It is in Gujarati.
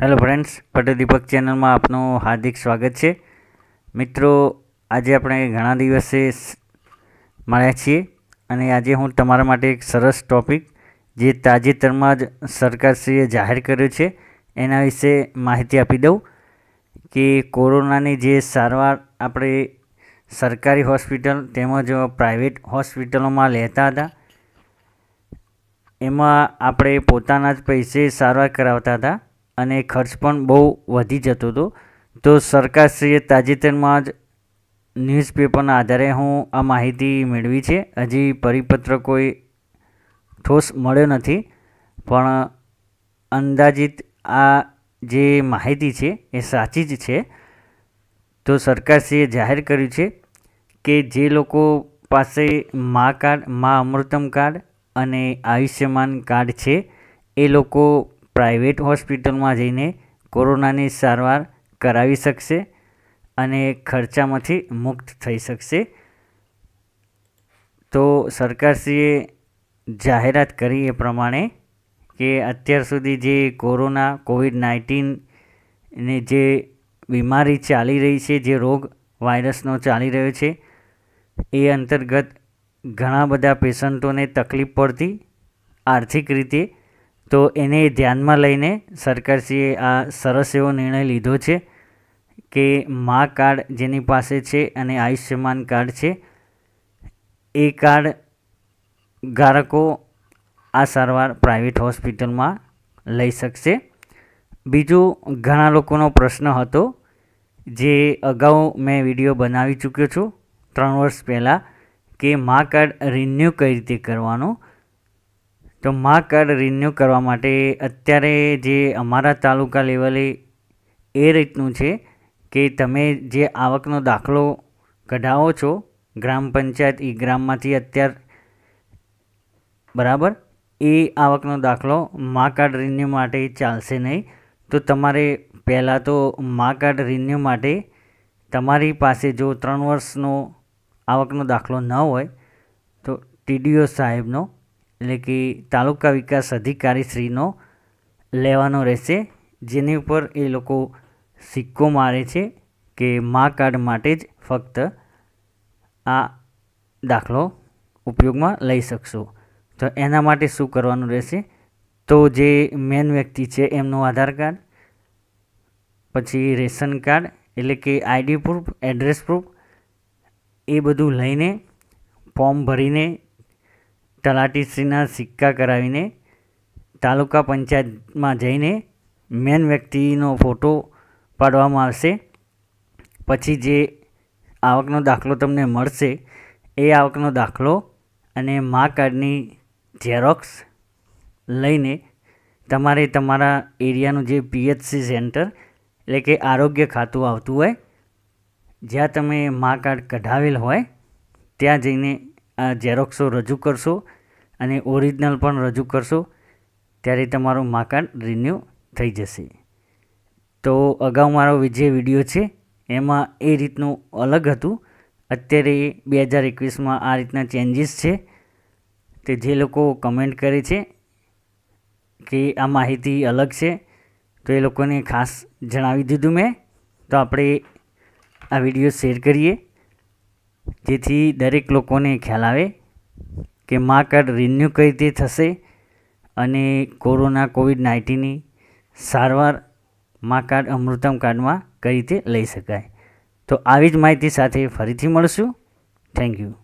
હેલો ફ્રેન્ડ્સ પટેલ ચેનલમાં આપનું હાર્દિક સ્વાગત છે મિત્રો આજે આપણે ઘણા દિવસે મળ્યા છીએ અને આજે હું તમારા માટે એક સરસ ટૉપિક જે તાજેતરમાં જ સરકારશ્રીએ જાહેર કર્યો છે એના વિશે માહિતી આપી દઉં કે કોરોનાની જે સારવાર આપણે સરકારી હોસ્પિટલ તેમજ પ્રાઇવેટ હોસ્પિટલોમાં લેતા હતા એમાં આપણે પોતાના જ પૈસે સારવાર કરાવતા હતા અને ખર્ચ પણ બહુ વધી જતો હતો તો સરકારશ્રીએ તાજેતરમાં જ ન્યૂઝપેપરના આધારે હું આ માહિતી મેળવી છે હજી પરિપત્ર કોઈ ઠોસ મળ્યો નથી પણ અંદાજિત આ જે માહિતી છે એ સાચી જ છે તો સરકારશ્રીએ જાહેર કર્યું છે કે જે લોકો પાસે મા કાર્ડ મા અમૃતમ કાર્ડ અને આયુષ્યમાન કાર્ડ છે એ લોકો પ્રાઇવેટ હોસ્પિટલમાં જઈને કોરોનાની સારવાર કરાવી શકશે અને ખર્ચામાંથી મુક્ત થઈ શકશે તો સરકારશ્રીએ જાહેરાત કરી એ પ્રમાણે કે અત્યાર સુધી જે કોરોના કોવિડ નાઇન્ટીનની જે બીમારી ચાલી રહી છે જે રોગ વાયરસનો ચાલી રહ્યો છે એ અંતર્ગત ઘણા બધા પેશન્ટોને તકલીફ પડતી આર્થિક રીતે તો એને ધ્યાનમાં લઈને સરકારશ્રીએ આ સરસ એવો નિર્ણય લીધો છે કે મા કાર્ડ જેની પાસે છે અને આયુષ્યમાન કાર્ડ છે એ કાર્ડ ધારકો આ સારવાર પ્રાઇવેટ હોસ્પિટલમાં લઈ શકશે બીજું ઘણા લોકોનો પ્રશ્ન હતો જે અગાઉ મેં વિડીયો બનાવી ચૂક્યો છું ત્રણ વર્ષ પહેલાં કે મા કાર્ડ રિન્યૂ કઈ રીતે કરવાનું તો મા કાર્ડ રિન્યૂ કરવા માટે અત્યારે જે અમારા તાલુકા લેવલે એ રીતનું છે કે તમે જે આવકનો દાખલો કઢાવો છો ગ્રામ પંચાયત એ ગ્રામમાંથી અત્યાર બરાબર એ આવકનો દાખલો મા કાર્ડ રિન્યૂ માટે ચાલશે નહીં તો તમારે પહેલાં તો મા કાર્ડ રિન્યૂ માટે તમારી પાસે જો ત્રણ વર્ષનો આવકનો દાખલો ન હોય તો ટીડીઓ સાહેબનો એટલે કે તાલુકા વિકાસ અધિકારીશ્રીનો લેવાનો રહેશે જેની ઉપર એ લોકો સિક્કો મારે છે કે મા કાર્ડ માટે જ ફક્ત આ દાખલો ઉપયોગમાં લઈ શકશો તો એના માટે શું કરવાનું રહેશે તો જે મેન વ્યક્તિ છે એમનું આધાર કાર્ડ પછી રેશન કાર્ડ એટલે કે આઈડી પ્રૂફ એડ્રેસ પ્રૂફ એ બધું લઈને ફોર્મ ભરીને તલાટીશ્રીના સિક્કા કરાવીને તાલુકા પંચાયતમાં જઈને મેન વ્યક્તિનો ફોટો પાડવામાં આવશે પછી જે આવકનો દાખલો તમને મળશે એ આવકનો દાખલો અને મા કાર્ડની ઝેરોક્સ લઈને તમારે તમારા એરિયાનું જે પીએચસી સેન્ટર એટલે કે આરોગ્ય ખાતું આવતું હોય જ્યાં તમે મા કાર્ડ કઢાવેલ હોય ત્યાં જઈને આ ઝેરોક્સો રજૂ કરશો અને ઓરિજિનલ પણ રજૂ કરશો ત્યારે તમારું માકાર્ડ રિન્યૂ થઈ જશે તો અગાઉ મારો જે વિડીયો છે એમાં એ રીતનું અલગ હતું અત્યારે બે હજાર એકવીસમાં આ રીતના ચેન્જીસ છે તે જે લોકો કમેન્ટ કરે છે કે આ માહિતી અલગ છે તો એ લોકોને ખાસ જણાવી દીધું મેં તો આપણે આ વિડીયો શેર કરીએ જેથી દરેક લોકોને ખ્યાલ આવે કે મા કાર્ડ રિન્યૂ કઈ રીતે થશે અને કોરોના કોવિડ નાઇન્ટીનની સારવાર મા કાર્ડ અમૃતમ કાર્ડમાં કઈ રીતે લઈ શકાય તો આવી જ માહિતી સાથે ફરીથી મળશું થેન્ક યુ